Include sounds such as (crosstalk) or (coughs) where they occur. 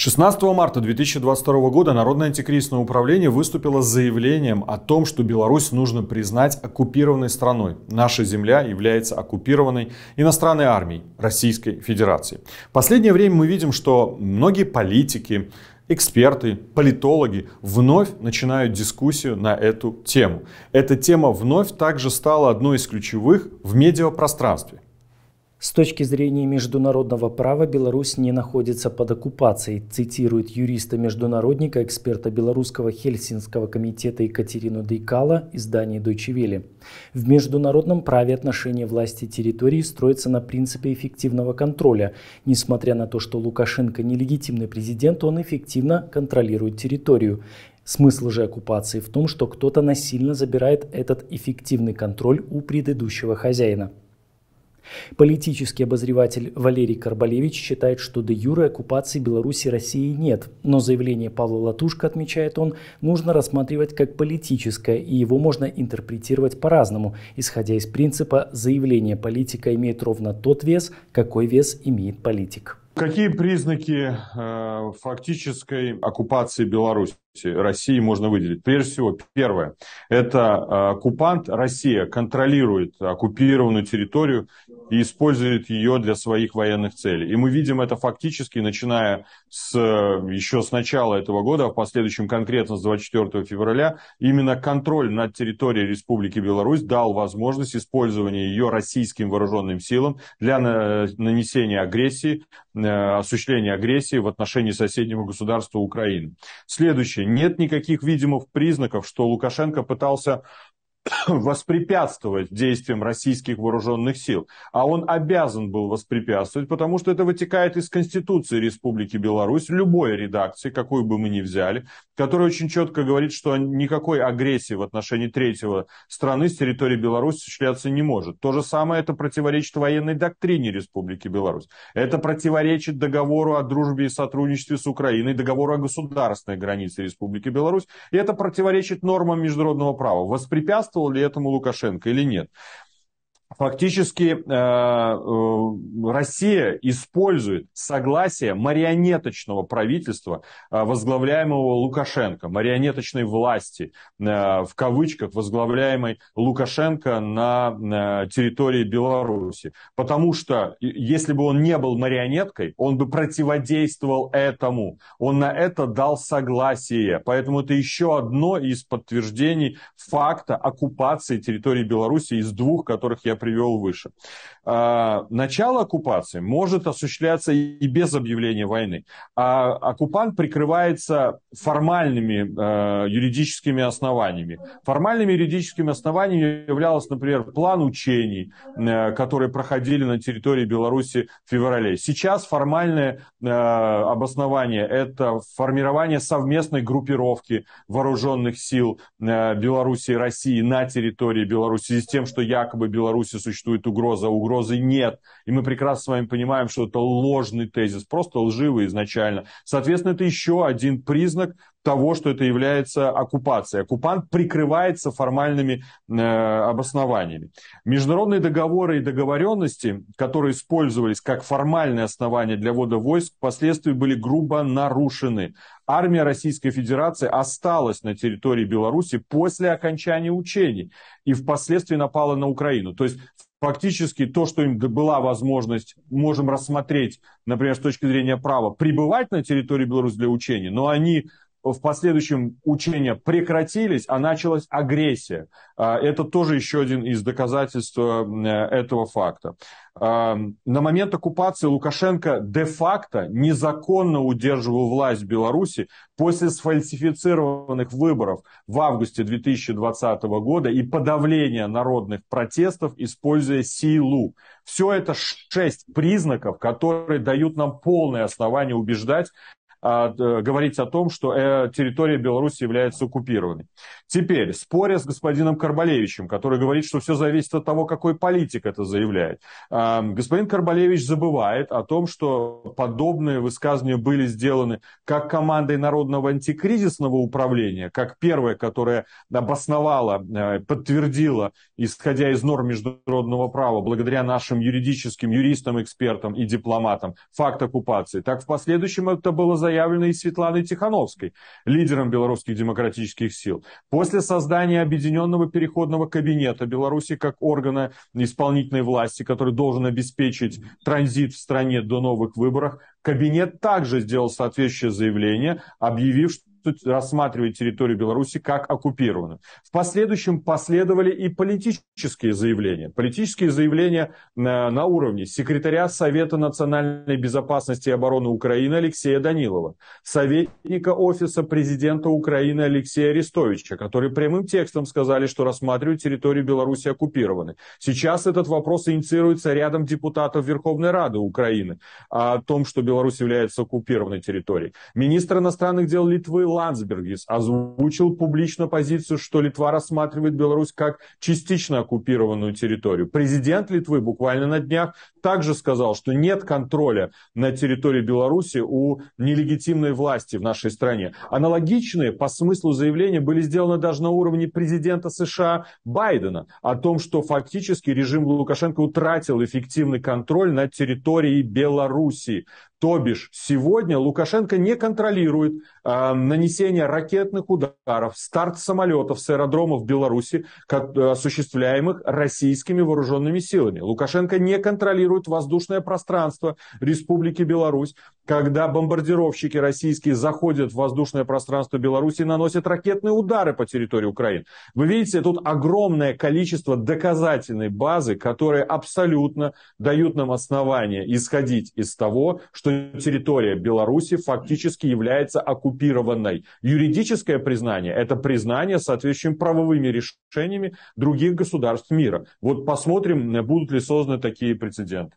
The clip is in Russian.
16 марта 2022 года Народное антикризисное управление выступило с заявлением о том, что Беларусь нужно признать оккупированной страной. Наша земля является оккупированной иностранной армией Российской Федерации. В последнее время мы видим, что многие политики, эксперты, политологи вновь начинают дискуссию на эту тему. Эта тема вновь также стала одной из ключевых в медиапространстве. С точки зрения международного права Беларусь не находится под оккупацией, цитирует юриста-международника, эксперта Белорусского Хельсинского комитета Екатерину Дейкала издание Deutsche Welle. В международном праве отношения власти территории строятся на принципе эффективного контроля. Несмотря на то, что Лукашенко нелегитимный президент, он эффективно контролирует территорию. Смысл же оккупации в том, что кто-то насильно забирает этот эффективный контроль у предыдущего хозяина. Политический обозреватель Валерий Карбалевич считает, что до юра оккупации Беларуси России нет, но заявление Павла Латушка, отмечает он, нужно рассматривать как политическое, и его можно интерпретировать по-разному, исходя из принципа «заявление политика имеет ровно тот вес, какой вес имеет политик». Какие признаки э, фактической оккупации Беларуси, России можно выделить? Прежде всего, первое, это э, оккупант Россия контролирует оккупированную территорию и использует ее для своих военных целей. И мы видим это фактически, начиная с, еще с начала этого года, а в последующем конкретно с 24 февраля, именно контроль над территорией Республики Беларусь дал возможность использования ее российским вооруженным силам для э, нанесения агрессии э, Э, осуществления агрессии в отношении соседнего государства Украины. Следующее. Нет никаких видимых признаков, что Лукашенко пытался (coughs) воспрепятствовать действиям российских вооруженных сил. А он обязан был воспрепятствовать, потому что это вытекает из Конституции Республики Беларусь, любой редакции, какую бы мы ни взяли, которая очень четко говорит, что никакой агрессии в отношении третьего страны с территории Беларуси осуществляться не может. То же самое это противоречит военной доктрине Республики Беларусь. Это противоречит договору о дружбе и сотрудничестве с Украиной, договору о государственной границе Республики Беларусь. И это противоречит нормам международного права. Воспрепятствовать способствовал ли этому Лукашенко или нет фактически э, э, Россия использует согласие марионеточного правительства, э, возглавляемого Лукашенко, марионеточной власти, в кавычках, возглавляемой Лукашенко на территории Беларуси. Потому что если бы он не был марионеткой, он бы противодействовал этому. Он на это дал согласие. Поэтому это еще одно из подтверждений факта оккупации территории Беларуси из двух, которых я привел выше. А, начало оккупации может осуществляться и без объявления войны. А оккупант прикрывается формальными э, юридическими основаниями. Формальными юридическими основаниями являлось, например, план учений, э, которые проходили на территории Беларуси в феврале. Сейчас формальное э, обоснование – это формирование совместной группировки вооруженных сил Беларуси и России на территории Беларуси с тем, что якобы Беларусь Беларуси существует угроза, угрозы нет. И мы прекрасно с вами понимаем, что это ложный тезис, просто лживый изначально. Соответственно, это еще один признак того, что это является оккупацией. Оккупант прикрывается формальными э, обоснованиями. Международные договоры и договоренности, которые использовались как формальное основание для ввода войск, впоследствии были грубо нарушены. Армия Российской Федерации осталась на территории Беларуси после окончания учений и впоследствии напала на Украину. То есть фактически то, что им была возможность, можем рассмотреть, например, с точки зрения права, пребывать на территории Беларуси для учений, но они в последующем учения прекратились, а началась агрессия. А, это тоже еще один из доказательств э, этого факта. А, на момент оккупации Лукашенко де-факто незаконно удерживал власть в Беларуси после сфальсифицированных выборов в августе 2020 года и подавления народных протестов, используя силу. Все это шесть признаков, которые дают нам полное основание убеждать, а, говорить о том, что э, территория Беларуси является оккупированной. Теперь, споря с господином Карбалевичем, который говорит, что все зависит от того, какой политик это заявляет, а, господин Карбалевич забывает о том, что подобные высказывания были сделаны как командой Народного антикризисного управления, как первое, которое обосновало, э, подтвердило, исходя из норм международного права, благодаря нашим юридическим юристам, экспертам и дипломатам, факт оккупации. Так в последующем это было заявленный Светланой Тихановской, лидером белорусских демократических сил. После создания объединенного переходного кабинета Беларуси как органа исполнительной власти, который должен обеспечить транзит в стране до новых выборов, кабинет также сделал соответствующее заявление, объявив, рассматривать территорию Беларуси как оккупированную. В последующем последовали и политические заявления. Политические заявления на, э, на уровне секретаря Совета национальной безопасности и обороны Украины Алексея Данилова, советника Офиса президента Украины Алексея Арестовича, которые прямым текстом сказали, что рассматривают территорию Беларуси оккупированной. Сейчас этот вопрос инициируется рядом депутатов Верховной Рады Украины о том, что Беларусь является оккупированной территорией. Министр иностранных дел Литвы Ландсбергис озвучил публично позицию, что Литва рассматривает Беларусь как частично оккупированную территорию. Президент Литвы буквально на днях также сказал, что нет контроля на территории Беларуси у нелегитимной власти в нашей стране. Аналогичные по смыслу заявления были сделаны даже на уровне президента США Байдена о том, что фактически режим Лукашенко утратил эффективный контроль над территорией Беларуси. То бишь сегодня Лукашенко не контролирует э, нанесение ракетных ударов, старт самолетов с аэродромов Беларуси, как, осуществляемых российскими вооруженными силами. Лукашенко не контролирует воздушное пространство Республики Беларусь когда бомбардировщики российские заходят в воздушное пространство Беларуси и наносят ракетные удары по территории Украины. Вы видите, тут огромное количество доказательной базы, которые абсолютно дают нам основания исходить из того, что территория Беларуси фактически является оккупированной. Юридическое признание – это признание соответствующими правовыми решениями других государств мира. Вот посмотрим, будут ли созданы такие прецеденты.